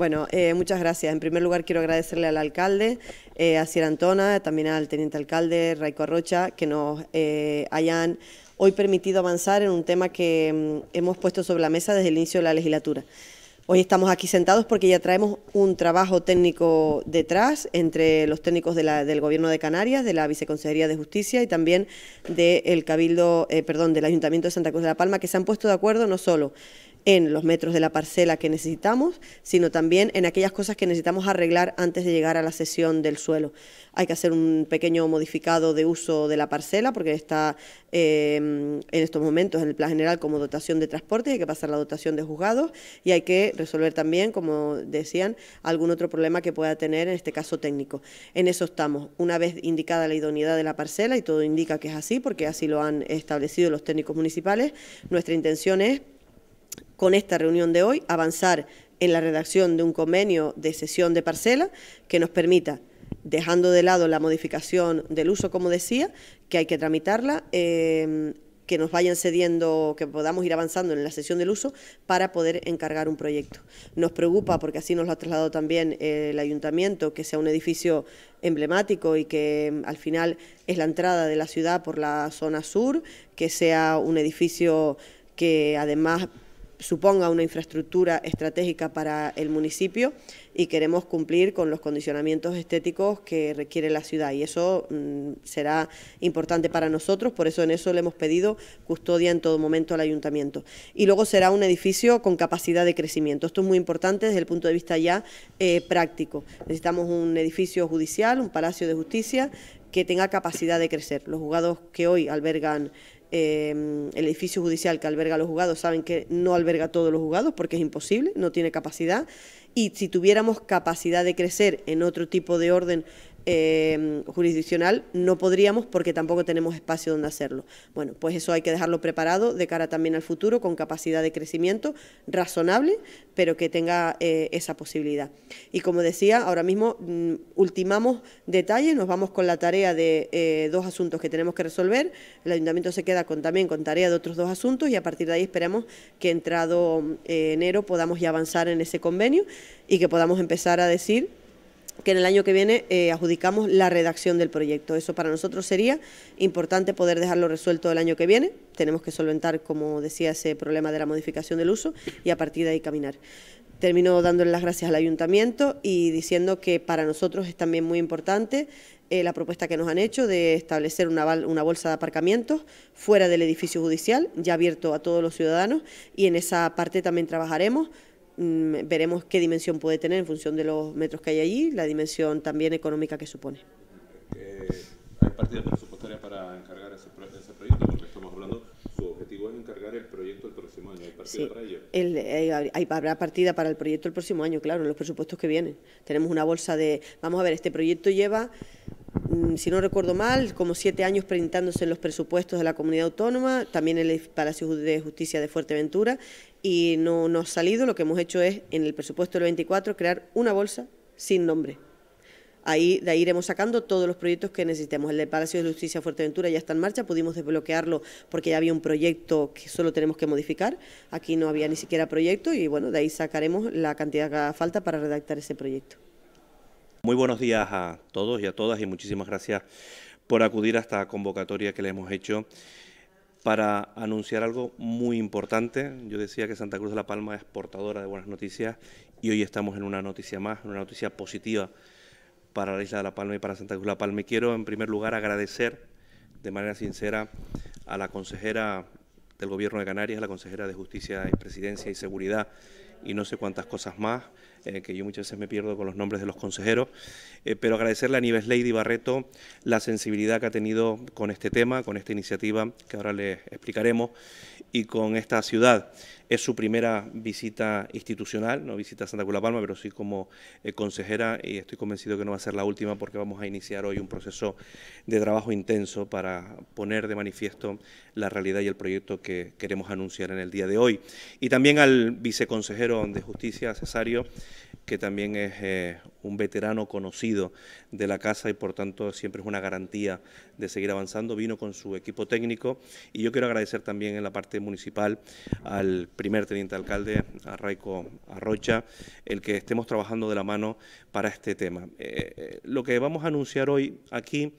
Bueno, eh, muchas gracias. En primer lugar, quiero agradecerle al alcalde, eh, a Sierra Antona, también al teniente alcalde Raico Rocha, que nos eh, hayan hoy permitido avanzar en un tema que mm, hemos puesto sobre la mesa desde el inicio de la legislatura. Hoy estamos aquí sentados porque ya traemos un trabajo técnico detrás entre los técnicos del Gobierno de Canarias, de la Viceconsejería de Justicia y también del Cabildo, perdón, del Ayuntamiento de Santa Cruz de la Palma, que se han puesto de acuerdo no solo en los metros de la parcela que necesitamos, sino también en aquellas cosas que necesitamos arreglar antes de llegar a la sesión del suelo. Hay que hacer un pequeño modificado de uso de la parcela porque está em, en estos momentos en el plan general como dotación de transporte, hay que pasar la dotación de juzgados y hay que resolver también, como decían, algún otro problema que pueda tener, en este caso técnico. En eso estamos. Una vez indicada la idoneidad de la parcela, y todo indica que es así porque así lo han establecido los técnicos municipales, nuestra intención es con esta reunión de hoy, avanzar en la redacción de un convenio de cesión de parcela que nos permita dejando de lado la modificación del uso, como decía, que hay que tramitarla, eh, que nos vayan cediendo, que podamos ir avanzando en la sesión del uso para poder encargar un proyecto. Nos preocupa, porque así nos lo ha trasladado también eh, el ayuntamiento, que sea un edificio emblemático y que mm, al final es la entrada de la ciudad por la zona sur, que sea un edificio que además suponga una infraestructura estratégica para el municipio y queremos cumplir con los condicionamientos estéticos que requiere la ciudad y eso mm, será importante para nosotros, por eso en eso le hemos pedido custodia en todo momento al ayuntamiento. Y luego será un edificio con capacidad de crecimiento. Esto es muy importante desde el punto de vista ya eh, práctico. Necesitamos un edificio judicial, un palacio de justicia que tenga capacidad de crecer. Los juzgados que hoy albergan Em, el edificio judicial que alberga a los juzgados saben que no alberga a todos los juzgados porque es imposible, no tiene capacidad. Y si tuviéramos capacidad de crecer en otro tipo de orden eh, jurisdiccional no podríamos porque tampoco tenemos espacio donde hacerlo. Bueno, pues eso hay que dejarlo preparado de cara también al futuro con capacidad de crecimiento razonable, pero que tenga eh, esa posibilidad. Y como decía, ahora mismo mm, ultimamos detalles, nos vamos con la tarea de eh, dos asuntos que tenemos que resolver, el ayuntamiento se queda con, también con tarea de otros dos asuntos y a partir de ahí esperamos que entrado enero podamos ya avanzar en ese convenio y que podamos empezar a decir que en el año que viene eh, adjudicamos la redacción del proyecto. Eso para nosotros sería importante poder dejarlo resuelto el año que viene. Tenemos que solventar, como decía, ese problema de la modificación del uso y a partir de ahí caminar. Termino dándole las gracias al ayuntamiento y diciendo que para nosotros es también muy importante eh, la propuesta que nos han hecho de establecer una, una, bolsa de aparcamientos fuera del edificio judicial, ya abierto a todos los ciudadanos, y en esa parte también trabajaremos. Mm, veremos qué dimensión puede tener en función de los metros que hay allí, la dimensión también económica que supone. Eh, ¿Hay partida presupuestaria para encargar ese, ese proyecto? Porque estamos hablando ...su objetivo es encargar el proyecto el próximo año. Eh, ¿Hay partida para ello? El, hay, habrá partida para el proyecto el próximo año, claro, en los presupuestos que vienen. Tenemos una bolsa de... Vamos a ver, este proyecto lleva si no recuerdo mal, como siete años presentándose en los presupuestos de la comunidad autónoma, también en el Palacio de Justicia de Fuerteventura, y no, nos ha salido. Lo que hemos hecho es, en el presupuesto del 24, crear una bolsa sin nombre. Ahí, de ahí iremos sacando todos los proyectos que necesitemos. El de Palacio de Justicia de Fuerteventura ya está en marcha, pudimos desbloquearlo porque ya había un proyecto que solo tenemos que modificar. Aquí no había ni siquiera proyecto y bueno, de ahí sacaremos la cantidad que haga falta para redactar ese proyecto. Muy buenos días a todos y a todas y muchísimas gracias por acudir a esta convocatoria que le hemos hecho para anunciar algo muy importante. Yo decía que Santa Cruz de la Palma es portadora de buenas noticias y hoy estamos en una noticia más, una noticia positiva para la isla de La Palma y para Santa Cruz de La Palma. Y quiero en primer lugar agradecer de manera sincera a la consejera del Gobierno de Canarias, la consejera de Justicia y Presidencia y Seguridad, y no sé cuántas cosas más, eh, que yo muchas veces me pierdo con los nombres de los consejeros, eh, pero agradecerle a Nives Lady Barreto la sensibilidad que ha tenido con este tema, con esta iniciativa que ahora les explicaremos, y con esta ciudad. Es su primera visita institucional, no visita a Santa Cruz Palma, pero sí como eh, consejera y estoy convencido que no va a ser la última porque vamos a iniciar hoy un proceso de trabajo intenso para poner de manifiesto la realidad y el proyecto que queremos anunciar en el día de hoy. Y también al viceconsejero de Justicia, Cesario, que también es eh, un veterano conocido de la casa y por tanto siempre es una garantía de seguir avanzando. Vino con su equipo técnico y yo quiero agradecer también en la parte municipal al primer teniente alcalde, a Raico Arrocha, el que estemos trabajando de la mano para este tema. Eh, eh, lo que vamos a anunciar hoy aquí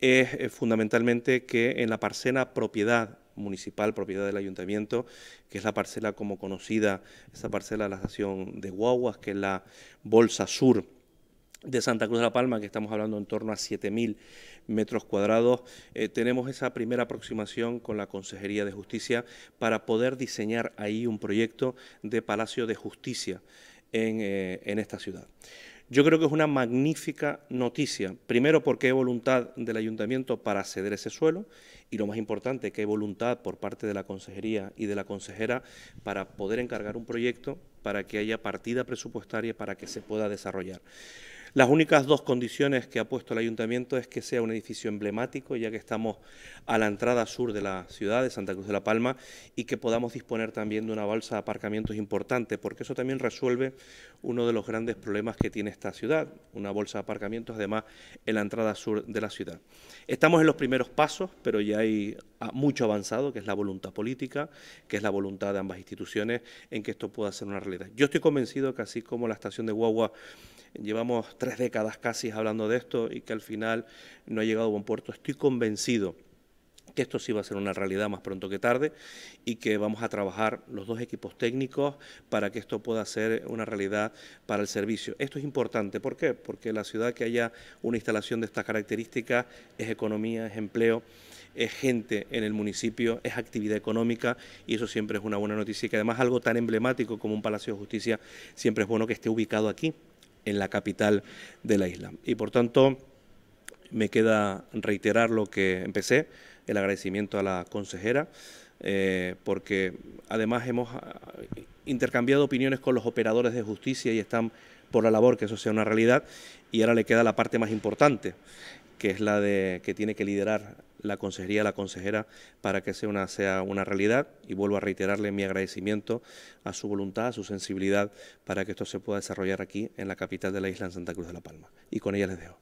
es fundamentalmente que en la parcela propiedad municipal, propiedad del ayuntamiento, que es la parcela como conocida, esa parcela de la estación de Guaguas, que es la Bolsa Sur de Santa Cruz de la Palma, que estamos hablando en torno a 7.000 metros cuadrados, eh, tenemos esa primera aproximación con la Consejería de Justicia para poder diseñar ahí un proyecto de Palacio de Justicia en, eh, en esta ciudad. Yo creo que es una magnífica noticia, primero porque hay voluntad del ayuntamiento para ceder ese suelo y lo más importante, que hay voluntad por parte de la consejería y de la consejera para poder encargar un proyecto para que haya partida presupuestaria para que se pueda desarrollar. Las únicas dos condiciones que ha puesto el ayuntamiento es que sea un edificio emblemático, ya que estamos a la entrada sur de la ciudad de Santa Cruz de la Palma y que podamos disponer también de una bolsa de aparcamientos importante, porque eso también resuelve uno de los grandes problemas que tiene esta ciudad, una bolsa de aparcamientos además en la entrada sur de la ciudad. Estamos en los primeros pasos, pero ya hay ah, mucho avanzado, que es la voluntad política, que es la voluntad de ambas instituciones en que esto pueda ser una realidad. Yo estoy convencido que así como la estación de Guagua Llevamos tres décadas casi hablando de esto y que al final no ha llegado a buen puerto. Estoy convencido que esto sí va a ser una realidad más pronto que tarde y que vamos a trabajar los dos equipos técnicos para que esto pueda ser una realidad para el servicio. Esto es importante, ¿por qué? Porque la ciudad que haya una instalación de estas características es economía, es empleo, es gente en el municipio, es actividad económica y eso siempre es una buena noticia y que además algo tan emblemático como un Palacio de Justicia siempre es bueno que esté ubicado aquí, en la capital de la isla. Y por tanto, me queda reiterar lo que empecé, el agradecimiento a la consejera, eh, porque además hemos ah, intercambiado opiniones con los operadores de justicia y están por la labor que eso sea una realidad y ahora le queda la parte más importante, que es la de que tiene que liderar la consejería, la consejera, para que sea una, sea una realidad. Y vuelvo a reiterarle mi agradecimiento a su voluntad, a su sensibilidad, para que esto se pueda desarrollar aquí, en la capital de la isla, en Santa Cruz de la Palma. Y con ella les dejo.